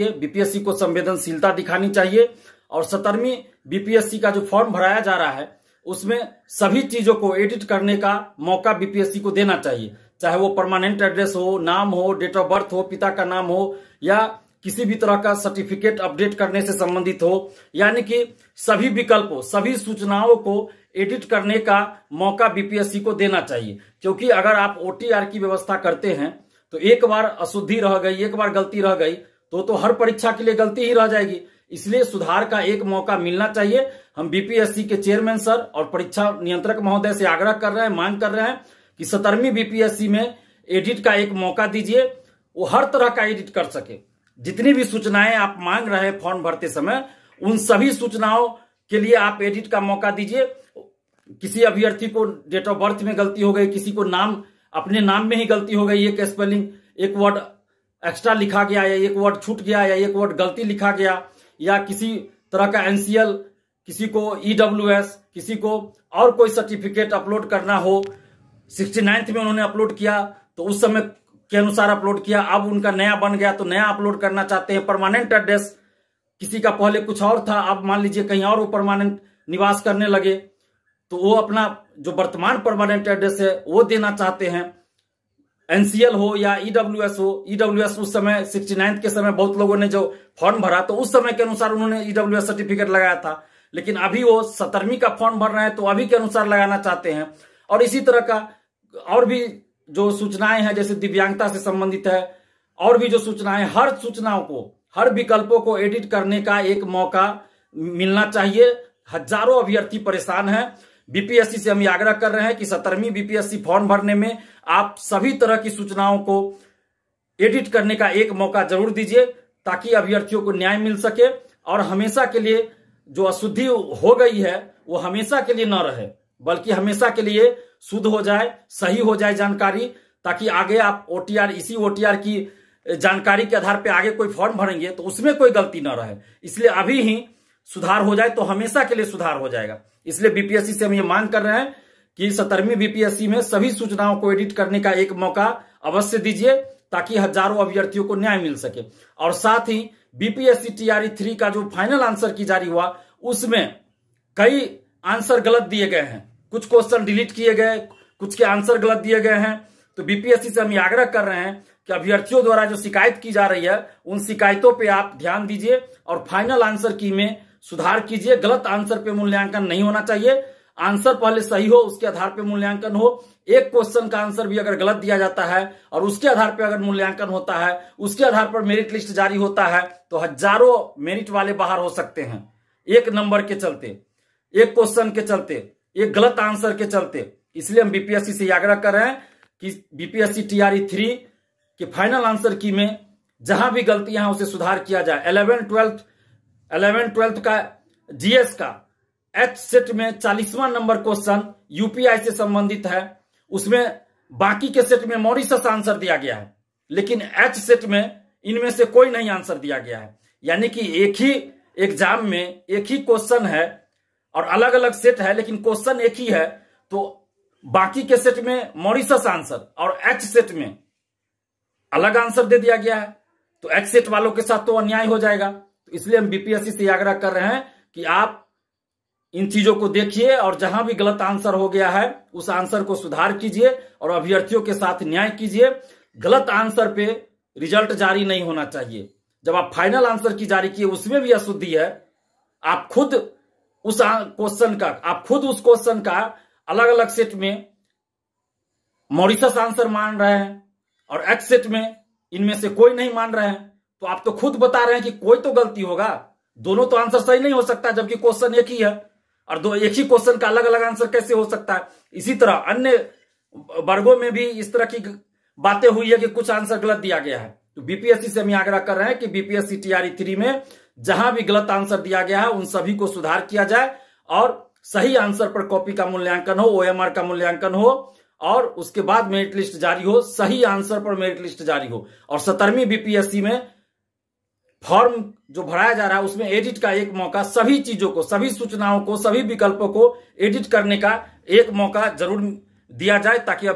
चाहिए बीपीएससी को संवेदनशीलता दिखानी चाहिए और सतरवी बीपीएससी का जो फॉर्म भराया जा रहा है उसमें सभी चीजों को एडिट करने का मौका बीपीएससी को देना चाहिए चाहे वो परमानेंट एड्रेस हो नाम हो डेट ऑफ बर्थ हो पिता का नाम हो या किसी भी तरह का सर्टिफिकेट अपडेट करने से संबंधित हो यानी कि सभी विकल्पों सभी सूचनाओं को एडिट करने का मौका बीपीएससी को देना चाहिए क्योंकि अगर आप ओटीआर की व्यवस्था करते हैं तो एक बार अशुद्धि रह गई एक बार गलती रह गई तो तो हर परीक्षा के लिए गलती ही रह जाएगी इसलिए सुधार का एक मौका मिलना चाहिए हम बीपीएससी के चेयरमैन सर और परीक्षा नियंत्रक महोदय से आग्रह कर रहे हैं मांग कर रहे हैं कि सतरवी बीपीएससी में एडिट का एक मौका दीजिए वो हर तरह का एडिट कर सके जितनी भी सूचनाएं आप मांग रहे हैं फॉर्म भरते समय उन सभी सूचनाओं के लिए आप एडिट का मौका दीजिए किसी अभ्यर्थी को डेट ऑफ बर्थ में गलती हो गई किसी को नाम अपने नाम में ही गलती हो गई एक स्पेलिंग एक वर्ड एक्स्ट्रा लिखा गया या एक वर्ड छूट गया या एक वर्ड गलती लिखा गया या किसी तरह का एनसीएल किसी को ईडब्ल्यूएस किसी को और कोई सर्टिफिकेट अपलोड करना हो सिक्सटी नाइन्थ में उन्होंने अपलोड किया तो उस समय के अनुसार अपलोड किया अब उनका नया बन गया तो नया अपलोड करना चाहते हैं परमानेंट एड्रेस किसी का पहले कुछ और था अब मान लीजिए कहीं और वो परमानेंट निवास करने लगे तो वो अपना जो वर्तमान परमानेंट एड्रेस है वो देना चाहते हैं एनसीएल हो या ईडब्ल्यू e हो ईडब्ल्यू e उस समय सिक्सटी के समय बहुत लोगों ने जो फॉर्म भरा तो उस समय के अनुसार उन्होंने ईडब्ल्यू e सर्टिफिकेट लगाया था लेकिन अभी वो सत्तरवीं का फॉर्म भर रहे हैं तो अभी के अनुसार लगाना चाहते हैं और इसी तरह का और भी जो सूचनाएं हैं जैसे दिव्यांगता से संबंधित है और भी जो सूचनाएं हर सूचनाओं को हर विकल्पों को एडिट करने का एक मौका मिलना चाहिए हजारों अभ्यर्थी परेशान हैं बीपीएससी से हम आग्रह कर रहे हैं कि सत्तरवीं बीपीएससी फॉर्म भरने में आप सभी तरह की सूचनाओं को एडिट करने का एक मौका जरूर दीजिए ताकि अभ्यर्थियों को न्याय मिल सके और हमेशा के लिए जो अशुद्धि हो गई है वो हमेशा के लिए न रहे बल्कि हमेशा के लिए शुद्ध हो जाए सही हो जाए जानकारी ताकि आगे आप ओटीआर इसी ओटीआर की जानकारी के आधार पर आगे कोई फॉर्म भरेंगे तो उसमें कोई गलती न रहे इसलिए अभी ही सुधार हो जाए तो हमेशा के लिए सुधार हो जाएगा इसलिए बीपीएससी से हम ये मांग कर रहे हैं कि सत्तरवीं बीपीएससी में सभी सूचनाओं को एडिट करने का एक मौका अवश्य दीजिए ताकि हजारों अभ्यर्थियों को न्याय मिल सके और साथ ही बीपीएससी टीआरई थ्री का जो फाइनल आंसर की जारी हुआ उसमें कई आंसर गलत दिए गए हैं कुछ क्वेश्चन डिलीट किए गए कुछ के आंसर गलत दिए गए हैं तो बीपीएससी से हम आग्रह कर रहे हैं कि अभ्यर्थियों द्वारा जो शिकायत की जा रही है उन शिकायतों पर आप ध्यान दीजिए और फाइनल आंसर की में सुधार कीजिए गलत आंसर पे मूल्यांकन नहीं होना चाहिए आंसर पहले सही हो उसके आधार पर मूल्यांकन हो एक क्वेश्चन का आंसर भी अगर गलत दिया जाता है और उसके आधार पर अगर मूल्यांकन होता है उसके आधार पर मेरिट लिस्ट जारी होता है तो हजारों मेरिट वाले बाहर हो सकते हैं एक नंबर के चलते एक क्वेश्चन के चलते एक गलत आंसर के चलते इसलिए हम बीपीएससी से आग्रह कर रहे हैं कि बीपीएससी टीआरई थ्री के फाइनल आंसर की में जहां भी गलतियां हैं उसे सुधार किया जाए इलेवेंथ ट्वेल्थ इलेवन ट्वेल्थ का जीएस का एच सेट में चालीसवा नंबर क्वेश्चन यूपीआई से संबंधित है उसमें बाकी के सेट में मॉरिसस आंसर दिया गया है लेकिन एच सेट में इनमें से कोई नहीं आंसर दिया गया है यानी कि एक ही एग्जाम में एक ही क्वेश्चन है और अलग अलग सेट है लेकिन क्वेश्चन एक ही है तो बाकी के सेट में मॉरिसस आंसर और एच सेट में अलग आंसर दे दिया गया है तो एच सेट वालों के साथ तो अन्याय हो जाएगा तो इसलिए हम बीपीएससी से आग्रह कर रहे हैं कि आप इन चीजों को देखिए और जहां भी गलत आंसर हो गया है उस आंसर को सुधार कीजिए और अभ्यर्थियों के साथ न्याय कीजिए गलत आंसर पे रिजल्ट जारी नहीं होना चाहिए जब आप फाइनल आंसर की जारी किए उसमें भी अशुद्धि है आप खुद उस क्वेश्चन का आप खुद उस क्वेश्चन का अलग अलग सेट में मॉरिशस आंसर मान रहे हैं और एक्स सेट में इनमें से कोई नहीं मान रहे हैं तो आप तो खुद बता रहे हैं कि कोई तो गलती होगा दोनों तो आंसर सही नहीं हो सकता जबकि क्वेश्चन एक ही है और दो एक ही क्वेश्चन का अलग अलग आंसर कैसे हो सकता है इसी तरह अन्य वर्गों में भी इस तरह की बातें हुई है कि कुछ आंसर गलत दिया गया है तो बीपीएससी से हम आग्रह कर रहे हैं कि बीपीएससी टीआरई थ्री में जहां भी गलत आंसर दिया गया है उन सभी को सुधार किया जाए और सही आंसर पर कॉपी का मूल्यांकन हो ओएमआर का मूल्यांकन हो और उसके बाद मेरिट लिस्ट जारी हो सही आंसर पर मेरिट लिस्ट जारी हो और सत्तरवीं बीपीएससी में फॉर्म जो भराया जा रहा है उसमें एडिट का एक मौका सभी चीजों को सभी सूचनाओं को सभी विकल्पों को एडिट करने का एक मौका जरूर दिया जाए ताकि